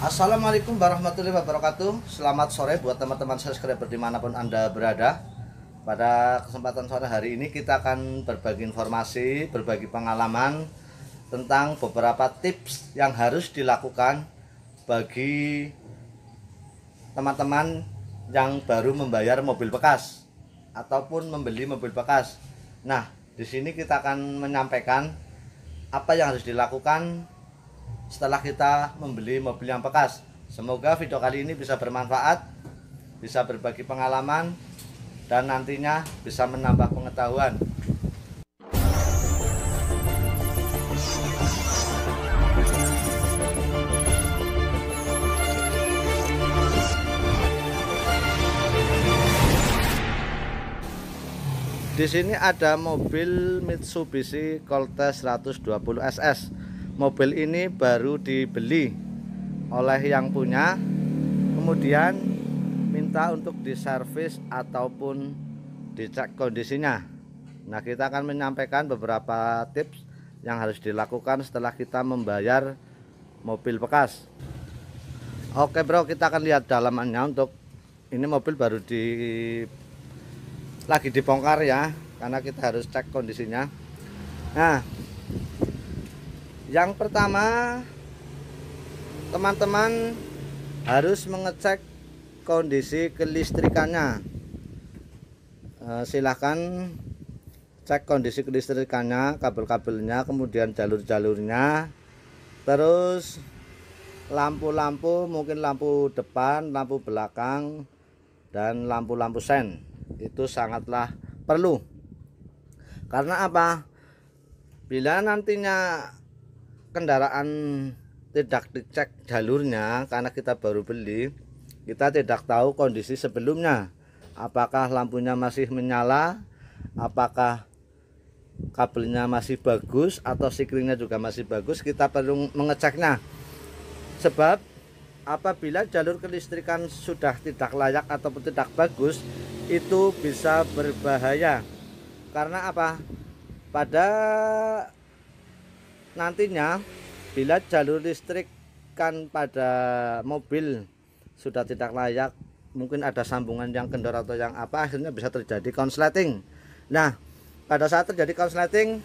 Assalamualaikum warahmatullahi wabarakatuh Selamat sore buat teman-teman subscriber dimanapun anda berada Pada kesempatan sore hari ini kita akan berbagi informasi, berbagi pengalaman Tentang beberapa tips yang harus dilakukan bagi teman-teman yang baru membayar mobil bekas Ataupun membeli mobil bekas Nah, di sini kita akan menyampaikan apa yang harus dilakukan setelah kita membeli mobil yang bekas. Semoga video kali ini bisa bermanfaat, bisa berbagi pengalaman, dan nantinya bisa menambah pengetahuan. Di sini ada mobil Mitsubishi Colt 120 SS mobil ini baru dibeli oleh yang punya kemudian minta untuk diservis ataupun dicek kondisinya nah kita akan menyampaikan beberapa tips yang harus dilakukan setelah kita membayar mobil bekas Oke bro kita akan lihat dalamannya untuk ini mobil baru di lagi dibongkar ya karena kita harus cek kondisinya nah yang pertama, teman-teman harus mengecek kondisi kelistrikannya. Eh, silahkan cek kondisi kelistrikannya, kabel-kabelnya, kemudian jalur-jalurnya, terus lampu-lampu, mungkin lampu depan, lampu belakang, dan lampu-lampu sen. Itu sangatlah perlu. Karena apa? Bila nantinya kendaraan tidak dicek jalurnya karena kita baru beli kita tidak tahu kondisi sebelumnya apakah lampunya masih menyala apakah kabelnya masih bagus atau sikringnya juga masih bagus kita perlu mengeceknya sebab apabila jalur kelistrikan sudah tidak layak ataupun tidak bagus itu bisa berbahaya karena apa pada nantinya bila jalur listrik kan pada mobil sudah tidak layak mungkin ada sambungan yang kendor atau yang apa akhirnya bisa terjadi konsleting nah pada saat terjadi konsleting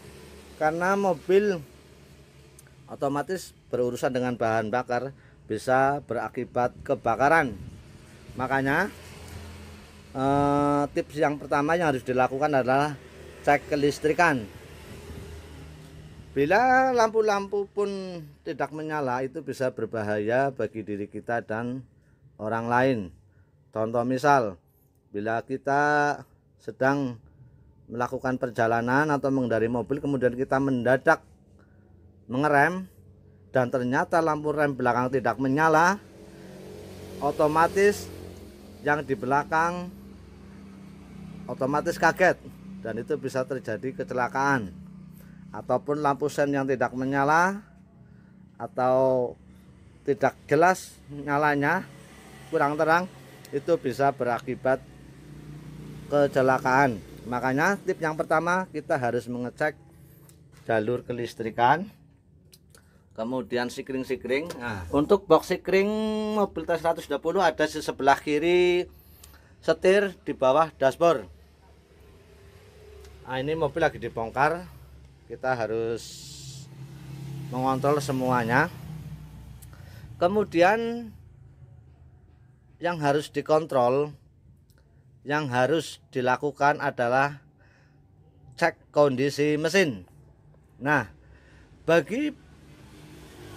karena mobil otomatis berurusan dengan bahan bakar bisa berakibat kebakaran makanya eh, tips yang pertama yang harus dilakukan adalah cek kelistrikan Bila lampu-lampu pun tidak menyala itu bisa berbahaya bagi diri kita dan orang lain. Contoh misal, bila kita sedang melakukan perjalanan atau mengendarai mobil kemudian kita mendadak mengerem dan ternyata lampu rem belakang tidak menyala otomatis yang di belakang otomatis kaget dan itu bisa terjadi kecelakaan ataupun lampu sen yang tidak menyala atau tidak jelas nyalanya kurang terang itu bisa berakibat kecelakaan makanya tip yang pertama kita harus mengecek jalur kelistrikan kemudian sikring-sikring nah, untuk box sikring mobil T120 ada di sebelah kiri setir di bawah dashboard nah, ini mobil lagi dibongkar kita harus mengontrol semuanya kemudian yang harus dikontrol yang harus dilakukan adalah cek kondisi mesin nah bagi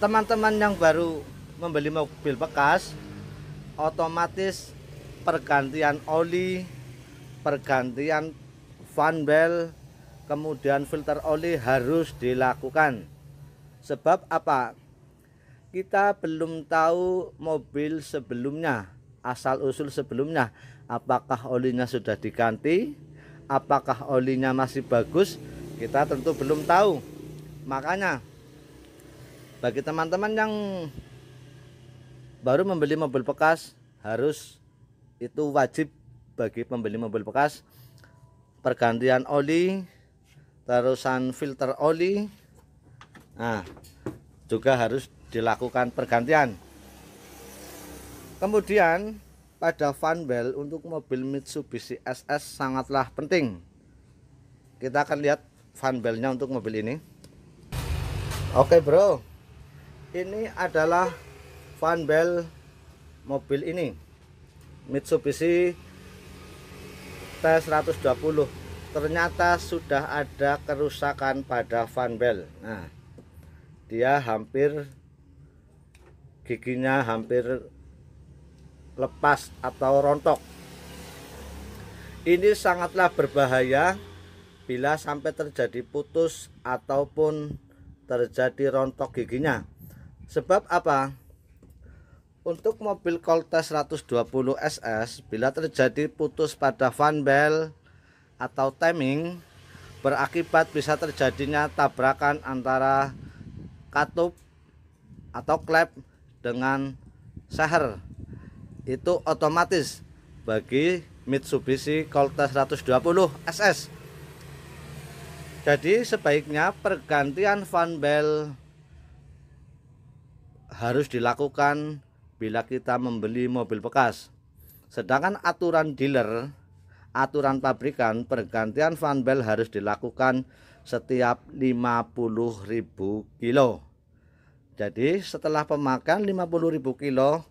teman-teman yang baru membeli mobil bekas otomatis pergantian oli pergantian fan belt kemudian filter oli harus dilakukan. Sebab apa? Kita belum tahu mobil sebelumnya, asal usul sebelumnya, apakah olinya sudah diganti, apakah olinya masih bagus, kita tentu belum tahu. Makanya bagi teman-teman yang baru membeli mobil bekas harus itu wajib bagi pembeli mobil bekas pergantian oli terusan filter oli nah juga harus dilakukan pergantian kemudian pada fan belt untuk mobil Mitsubishi SS sangatlah penting kita akan lihat fan beltnya untuk mobil ini oke bro ini adalah fan belt mobil ini Mitsubishi T120 ternyata sudah ada kerusakan pada fanbel nah dia hampir giginya hampir lepas atau rontok ini sangatlah berbahaya bila sampai terjadi putus ataupun terjadi rontok giginya sebab apa untuk mobil Colt 120 SS bila terjadi putus pada fan bell atau timing berakibat bisa terjadinya tabrakan antara katup atau klep dengan seher itu otomatis bagi Mitsubishi Colt 120 SS jadi sebaiknya pergantian fan bell harus dilakukan bila kita membeli mobil bekas sedangkan aturan dealer aturan pabrikan pergantian fan belt harus dilakukan setiap 50.000 kilo. Jadi setelah pemakaian 50.000 kilo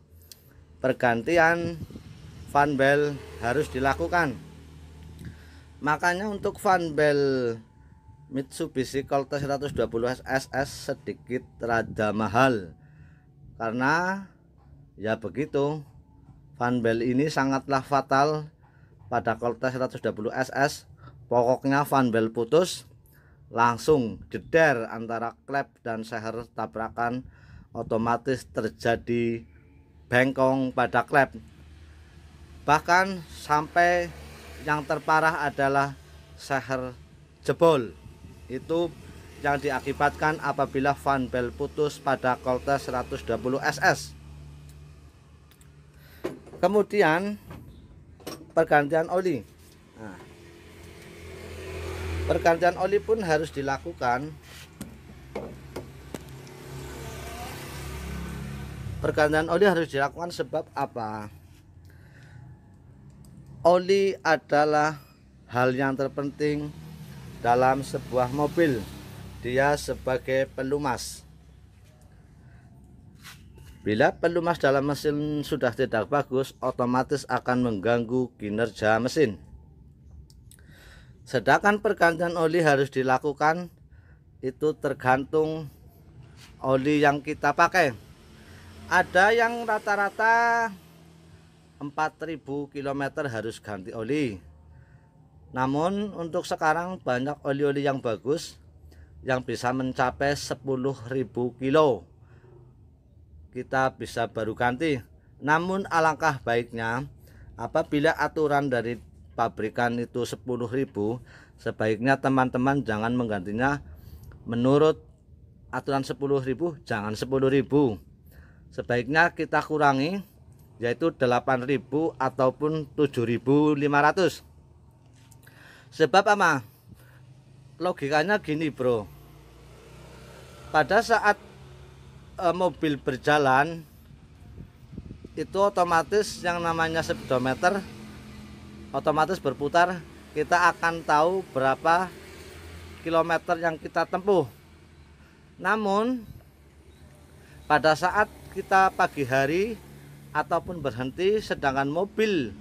pergantian fan belt harus dilakukan. Makanya untuk fan belt Mitsubishi Colt 120 SS sedikit rada mahal. Karena ya begitu fan belt ini sangatlah fatal pada Corvette 120 SS pokoknya Van bell putus langsung jeder antara klep dan seher tabrakan otomatis terjadi bengkong pada klep bahkan sampai yang terparah adalah seher jebol itu yang diakibatkan apabila Van bell putus pada Corvette 120 SS. Kemudian pergantian oli nah, pergantian oli pun harus dilakukan pergantian oli harus dilakukan sebab apa oli adalah hal yang terpenting dalam sebuah mobil dia sebagai pelumas Bila pelumas dalam mesin sudah tidak bagus, otomatis akan mengganggu kinerja mesin. Sedangkan pergantian oli harus dilakukan itu tergantung oli yang kita pakai. Ada yang rata-rata 4000 km harus ganti oli. Namun untuk sekarang banyak oli-oli yang bagus yang bisa mencapai 10.000 kilo kita bisa baru ganti. Namun alangkah baiknya apabila aturan dari pabrikan itu 10.000, sebaiknya teman-teman jangan menggantinya menurut aturan 10.000, jangan 10.000. Sebaiknya kita kurangi yaitu 8.000 ataupun 7.500. Sebab apa? Logikanya gini, Bro. Pada saat Eh, mobil berjalan itu otomatis yang namanya speedometer otomatis berputar kita akan tahu berapa kilometer yang kita tempuh namun pada saat kita pagi hari ataupun berhenti sedangkan mobil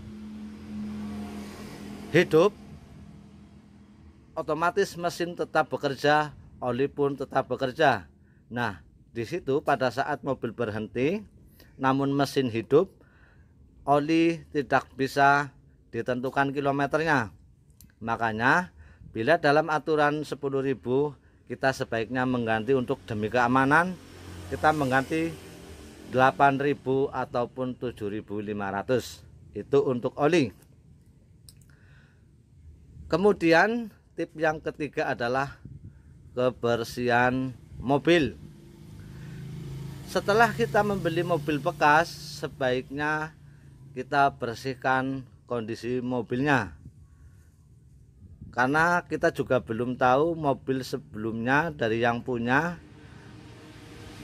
hidup otomatis mesin tetap bekerja oli pun tetap bekerja nah di situ pada saat mobil berhenti namun mesin hidup oli tidak bisa ditentukan kilometernya. Makanya bila dalam aturan 10.000 kita sebaiknya mengganti untuk demi keamanan kita mengganti 8.000 ataupun 7.500 itu untuk oli kemudian tip yang ketiga adalah kebersihan mobil setelah kita membeli mobil bekas sebaiknya kita bersihkan kondisi mobilnya karena kita juga belum tahu mobil sebelumnya dari yang punya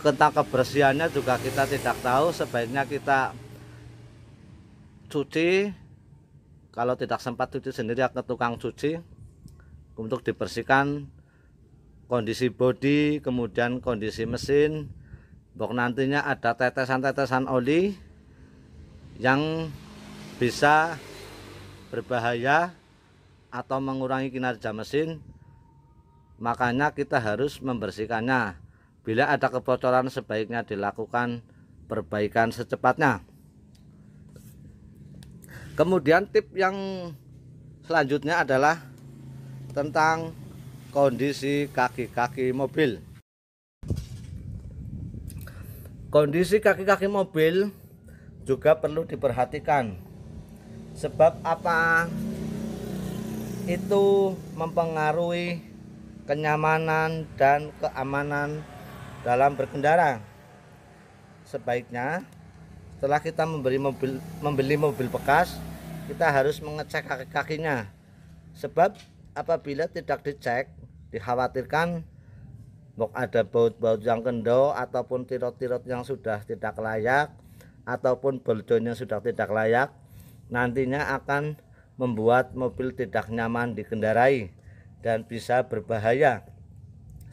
tentang kebersihannya juga kita tidak tahu sebaiknya kita cuci kalau tidak sempat cuci sendiri ke tukang cuci untuk dibersihkan kondisi bodi kemudian kondisi mesin Bok nantinya ada tetesan-tetesan oli yang bisa berbahaya atau mengurangi kinerja mesin makanya kita harus membersihkannya bila ada kebocoran sebaiknya dilakukan perbaikan secepatnya kemudian tip yang selanjutnya adalah tentang kondisi kaki-kaki mobil Kondisi kaki-kaki mobil juga perlu diperhatikan. Sebab apa? Itu mempengaruhi kenyamanan dan keamanan dalam berkendara. Sebaiknya setelah kita membeli mobil membeli mobil bekas, kita harus mengecek kaki-kakinya. Sebab apabila tidak dicek, dikhawatirkan mau ada baut-baut yang kendor ataupun tirot-tirot yang sudah tidak layak ataupun beldon sudah tidak layak nantinya akan membuat mobil tidak nyaman dikendarai dan bisa berbahaya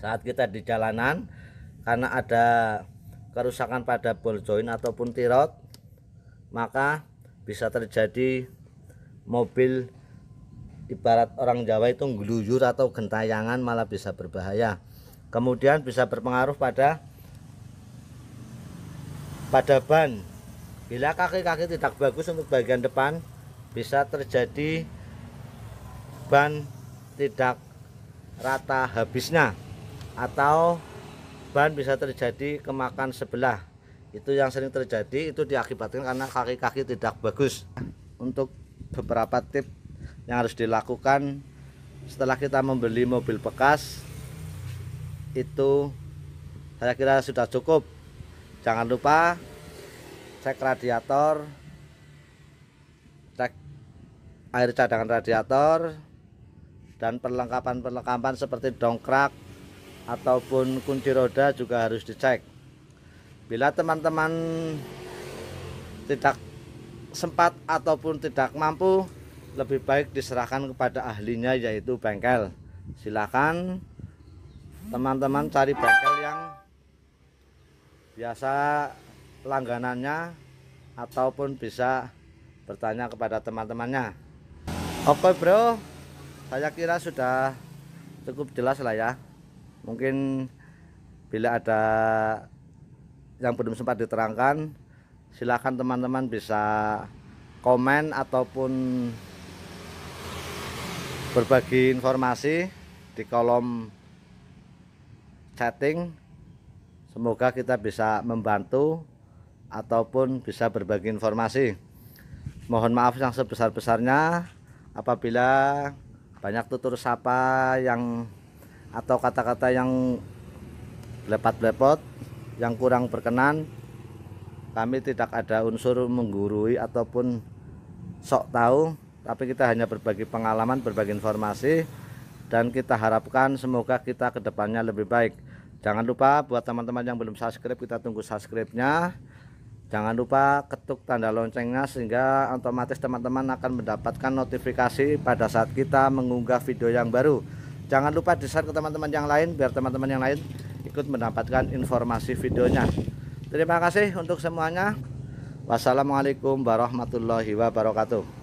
saat kita di jalanan karena ada kerusakan pada ball joint ataupun tirot maka bisa terjadi mobil ibarat orang Jawa itu ngeluyur atau gentayangan malah bisa berbahaya kemudian bisa berpengaruh pada pada ban bila kaki-kaki tidak bagus untuk bagian depan bisa terjadi ban tidak rata habisnya atau ban bisa terjadi kemakan sebelah itu yang sering terjadi itu diakibatkan karena kaki-kaki tidak bagus untuk beberapa tip yang harus dilakukan setelah kita membeli mobil bekas itu saya kira sudah cukup jangan lupa cek radiator cek air cadangan radiator dan perlengkapan-perlengkapan seperti dongkrak ataupun kunci roda juga harus dicek bila teman-teman tidak sempat ataupun tidak mampu lebih baik diserahkan kepada ahlinya yaitu bengkel silakan teman-teman cari bengkel yang biasa langganannya ataupun bisa bertanya kepada teman-temannya oke bro saya kira sudah cukup jelas lah ya mungkin bila ada yang belum sempat diterangkan silahkan teman-teman bisa komen ataupun berbagi informasi di kolom chatting. Semoga kita bisa membantu ataupun bisa berbagi informasi. Mohon maaf yang sebesar-besarnya apabila banyak tutur sapa yang atau kata-kata yang lepat lepot yang kurang berkenan kami tidak ada unsur menggurui ataupun sok tahu tapi kita hanya berbagi pengalaman berbagi informasi dan kita harapkan semoga kita kedepannya lebih baik Jangan lupa buat teman-teman yang belum subscribe kita tunggu subscribe-nya. Jangan lupa ketuk tanda loncengnya sehingga otomatis teman-teman akan mendapatkan notifikasi pada saat kita mengunggah video yang baru. Jangan lupa di-share ke teman-teman yang lain biar teman-teman yang lain ikut mendapatkan informasi videonya. Terima kasih untuk semuanya. Wassalamualaikum warahmatullahi wabarakatuh.